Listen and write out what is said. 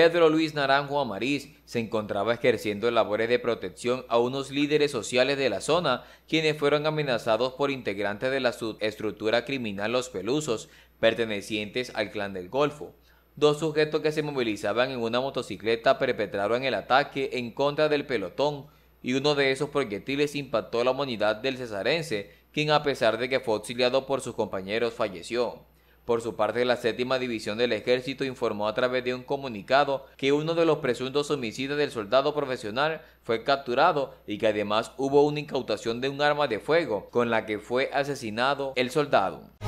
Pedro Luis Naranjo Amariz se encontraba ejerciendo labores de protección a unos líderes sociales de la zona, quienes fueron amenazados por integrantes de la subestructura criminal Los Pelusos, pertenecientes al Clan del Golfo. Dos sujetos que se movilizaban en una motocicleta perpetraron el ataque en contra del pelotón y uno de esos proyectiles impactó la humanidad del cesarense, quien a pesar de que fue auxiliado por sus compañeros falleció. Por su parte, la séptima división del ejército informó a través de un comunicado que uno de los presuntos homicidas del soldado profesional fue capturado y que además hubo una incautación de un arma de fuego con la que fue asesinado el soldado.